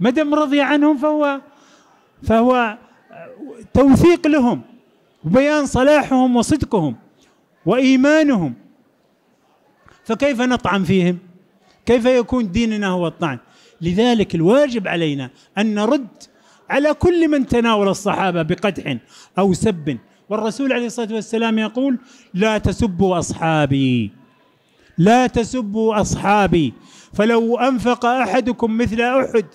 ما دام رضي عنهم فهو فهو توثيق لهم وبيان صلاحهم وصدقهم وايمانهم فكيف نطعن فيهم كيف يكون ديننا هو الطعن لذلك الواجب علينا ان نرد على كل من تناول الصحابه بقدح او سب والرسول عليه الصلاه والسلام يقول لا تسبوا اصحابي لا تسبوا اصحابي فلو انفق احدكم مثل احد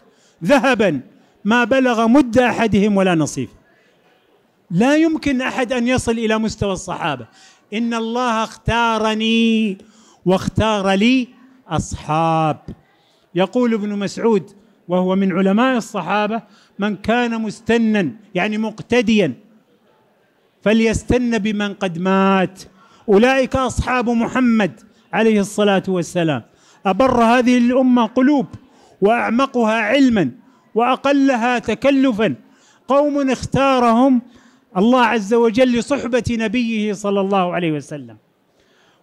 ذهبا ما بلغ مد احدهم ولا نصيف لا يمكن احد ان يصل الى مستوى الصحابه ان الله اختارني واختار لي اصحاب يقول ابن مسعود وهو من علماء الصحابة من كان مستنا يعني مقتديا فليستن بمن قد مات أولئك أصحاب محمد عليه الصلاة والسلام أبر هذه الأمة قلوب وأعمقها علما وأقلها تكلفا قوم اختارهم الله عز وجل لصحبة نبيه صلى الله عليه وسلم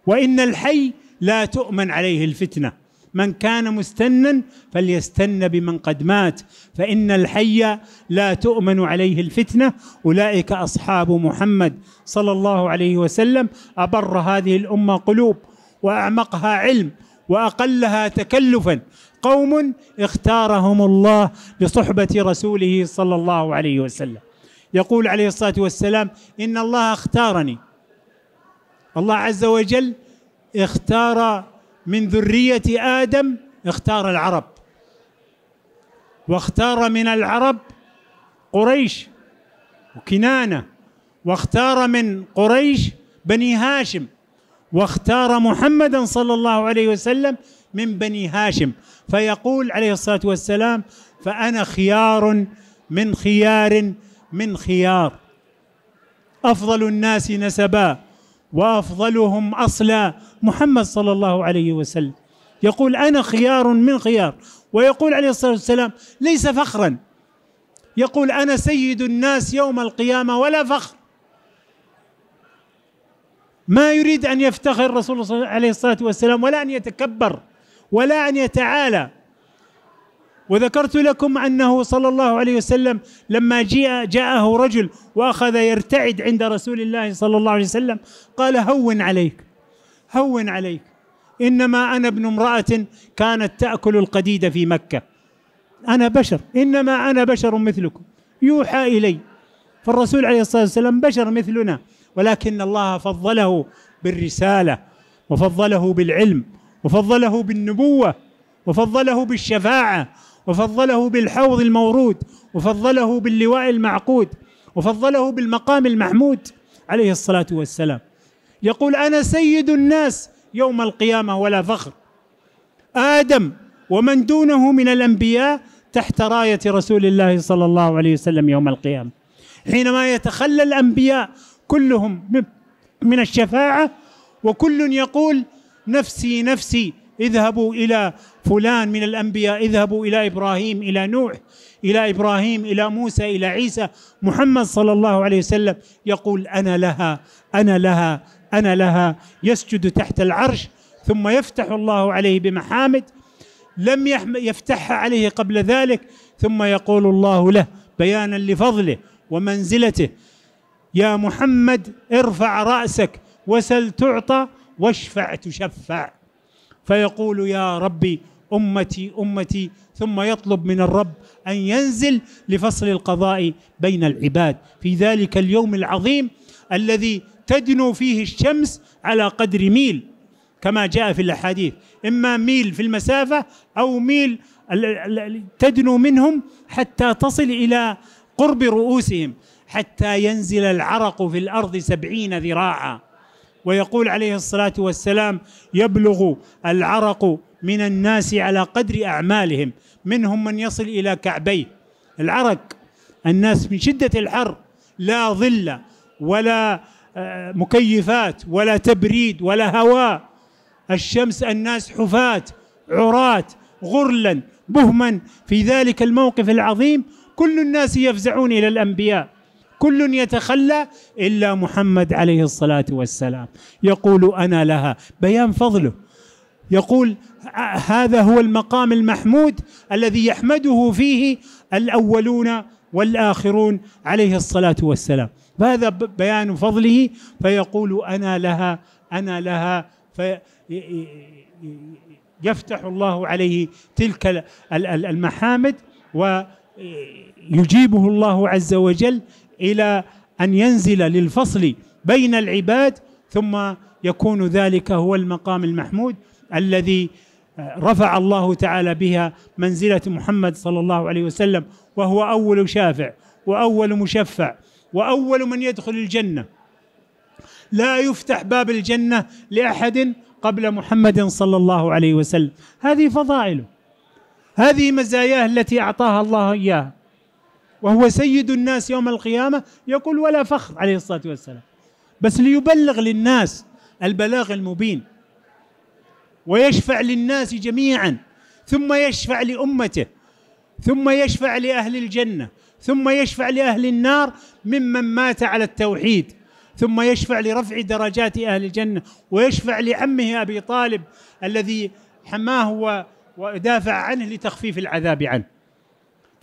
وإن الحي لا تؤمن عليه الفتنه من كان مستنا فليستن بمن قد مات فإن الحي لا تؤمن عليه الفتنة أولئك أصحاب محمد صلى الله عليه وسلم أبر هذه الأمة قلوب وأعمقها علم وأقلها تكلفا قوم اختارهم الله لصحبة رسوله صلى الله عليه وسلم يقول عليه الصلاة والسلام إن الله اختارني الله عز وجل اختار من ذرية آدم اختار العرب واختار من العرب قريش وكنانة واختار من قريش بني هاشم واختار محمدا صلى الله عليه وسلم من بني هاشم فيقول عليه الصلاة والسلام فأنا خيار من خيار من خيار أفضل الناس نسبا وافضلهم اصلا محمد صلى الله عليه وسلم يقول انا خيار من خيار ويقول عليه الصلاه والسلام ليس فخرا يقول انا سيد الناس يوم القيامه ولا فخر ما يريد ان يفتخر رسول الله عليه الصلاه والسلام ولا ان يتكبر ولا ان يتعالى وذكرت لكم انه صلى الله عليه وسلم لما جاء جاءه رجل واخذ يرتعد عند رسول الله صلى الله عليه وسلم قال هون عليك هون عليك انما انا ابن امراه كانت تاكل القديد في مكه انا بشر انما انا بشر مثلكم يوحى الي فالرسول عليه الصلاه والسلام بشر مثلنا ولكن الله فضله بالرساله وفضله بالعلم وفضله بالنبوه وفضله بالشفاعه وفضله بالحوض المورود وفضله باللواء المعقود وفضله بالمقام المحمود عليه الصلاه والسلام يقول انا سيد الناس يوم القيامه ولا فخر ادم ومن دونه من الانبياء تحت رايه رسول الله صلى الله عليه وسلم يوم القيامه حينما يتخلى الانبياء كلهم من الشفاعه وكل يقول نفسي نفسي اذهبوا الى فلان من الأنبياء اذهبوا إلى إبراهيم إلى نوح إلى إبراهيم إلى موسى إلى عيسى محمد صلى الله عليه وسلم يقول أنا لها أنا لها أنا لها يسجد تحت العرش ثم يفتح الله عليه بمحامد لم يفتحها عليه قبل ذلك ثم يقول الله له بيانا لفضله ومنزلته يا محمد ارفع راسك وسل تعطى واشفع تشفع فيقول يا ربي امتي امتي ثم يطلب من الرب ان ينزل لفصل القضاء بين العباد في ذلك اليوم العظيم الذي تدنو فيه الشمس على قدر ميل كما جاء في الاحاديث اما ميل في المسافه او ميل تدنو منهم حتى تصل الى قرب رؤوسهم حتى ينزل العرق في الارض سبعين ذراعا ويقول عليه الصلاه والسلام يبلغ العرق من الناس على قدر أعمالهم منهم من يصل إلى كعبيه العرق الناس من شدة الحر لا ظل ولا آه، مكيفات ولا تبريد ولا هواء الشمس الناس حفاة عراة غرلا بهما في ذلك الموقف العظيم كل الناس يفزعون إلى الأنبياء كل يتخلى إلا محمد عليه الصلاة والسلام يقول أنا لها بيان فضله يقول هذا هو المقام المحمود الذي يحمده فيه الاولون والاخرون عليه الصلاه والسلام فهذا بيان فضله فيقول انا لها انا لها في الله عليه تلك المحامد ويجيبه الله عز وجل الى ان ينزل للفصل بين العباد ثم يكون ذلك هو المقام المحمود الذي رفع الله تعالى بها منزله محمد صلى الله عليه وسلم وهو اول شافع واول مشفع واول من يدخل الجنه لا يفتح باب الجنه لاحد قبل محمد صلى الله عليه وسلم هذه فضائله هذه مزاياه التي اعطاها الله اياها وهو سيد الناس يوم القيامه يقول ولا فخر عليه الصلاه والسلام بس ليبلغ للناس البلاغ المبين ويشفع للناس جميعا ثم يشفع لامته ثم يشفع لاهل الجنه ثم يشفع لاهل النار ممن مات على التوحيد ثم يشفع لرفع درجات اهل الجنه ويشفع لعمه ابي طالب الذي حماه ودافع عنه لتخفيف العذاب عنه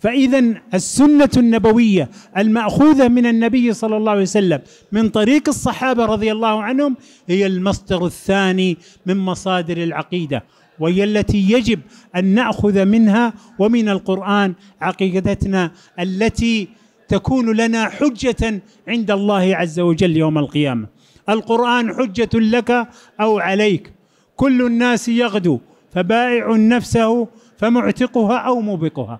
فاذا السنه النبويه الماخوذه من النبي صلى الله عليه وسلم من طريق الصحابه رضي الله عنهم هي المصدر الثاني من مصادر العقيده وهي التي يجب ان ناخذ منها ومن القران عقيدتنا التي تكون لنا حجه عند الله عز وجل يوم القيامه القران حجه لك او عليك كل الناس يغدو فبائع نفسه فمعتقها او موبقها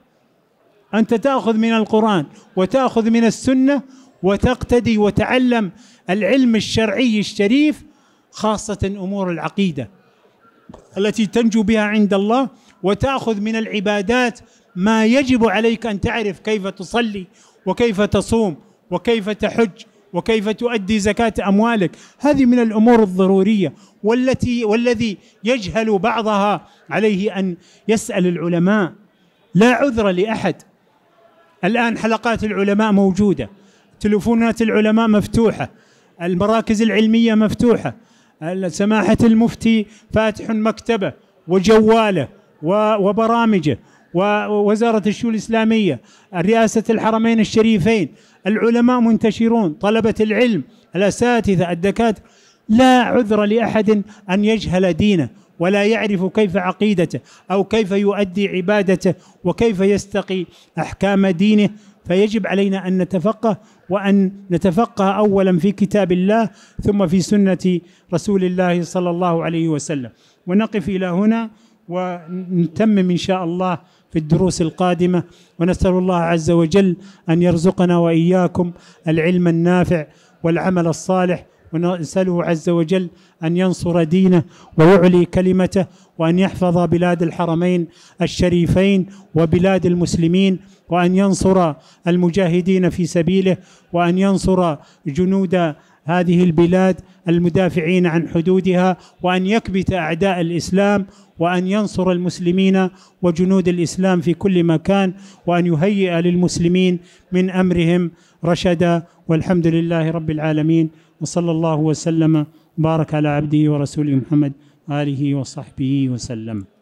أنت تأخذ من القرآن وتأخذ من السنة وتقتدي وتعلم العلم الشرعي الشريف خاصة أمور العقيدة التي تنجو بها عند الله وتأخذ من العبادات ما يجب عليك أن تعرف كيف تصلي وكيف تصوم وكيف تحج وكيف تؤدي زكاة أموالك هذه من الأمور الضرورية والتي والذي يجهل بعضها عليه أن يسأل العلماء لا عذر لأحد الآن حلقات العلماء موجودة تلفونات العلماء مفتوحة المراكز العلمية مفتوحة سماحة المفتي فاتح مكتبة وجواله وبرامجه ووزارة الشؤون الإسلامية رئاسة الحرمين الشريفين العلماء منتشرون طلبة العلم الأساتذة الدكاترة لا عذر لأحد أن يجهل دينه ولا يعرف كيف عقيدته أو كيف يؤدي عبادته وكيف يستقي أحكام دينه فيجب علينا أن نتفقه وأن نتفقه أولا في كتاب الله ثم في سنة رسول الله صلى الله عليه وسلم ونقف إلى هنا ونتمم إن شاء الله في الدروس القادمة ونسأل الله عز وجل أن يرزقنا وإياكم العلم النافع والعمل الصالح ونسأله عز وجل أن ينصر دينه ويعلي كلمته وأن يحفظ بلاد الحرمين الشريفين وبلاد المسلمين وأن ينصر المجاهدين في سبيله وأن ينصر جنود هذه البلاد المدافعين عن حدودها وأن يكبت أعداء الإسلام وأن ينصر المسلمين وجنود الإسلام في كل مكان وأن يهيئ للمسلمين من أمرهم رشدا والحمد لله رب العالمين وصلى الله وسلم وبارك على عبده ورسوله محمد آله وصحبه وسلم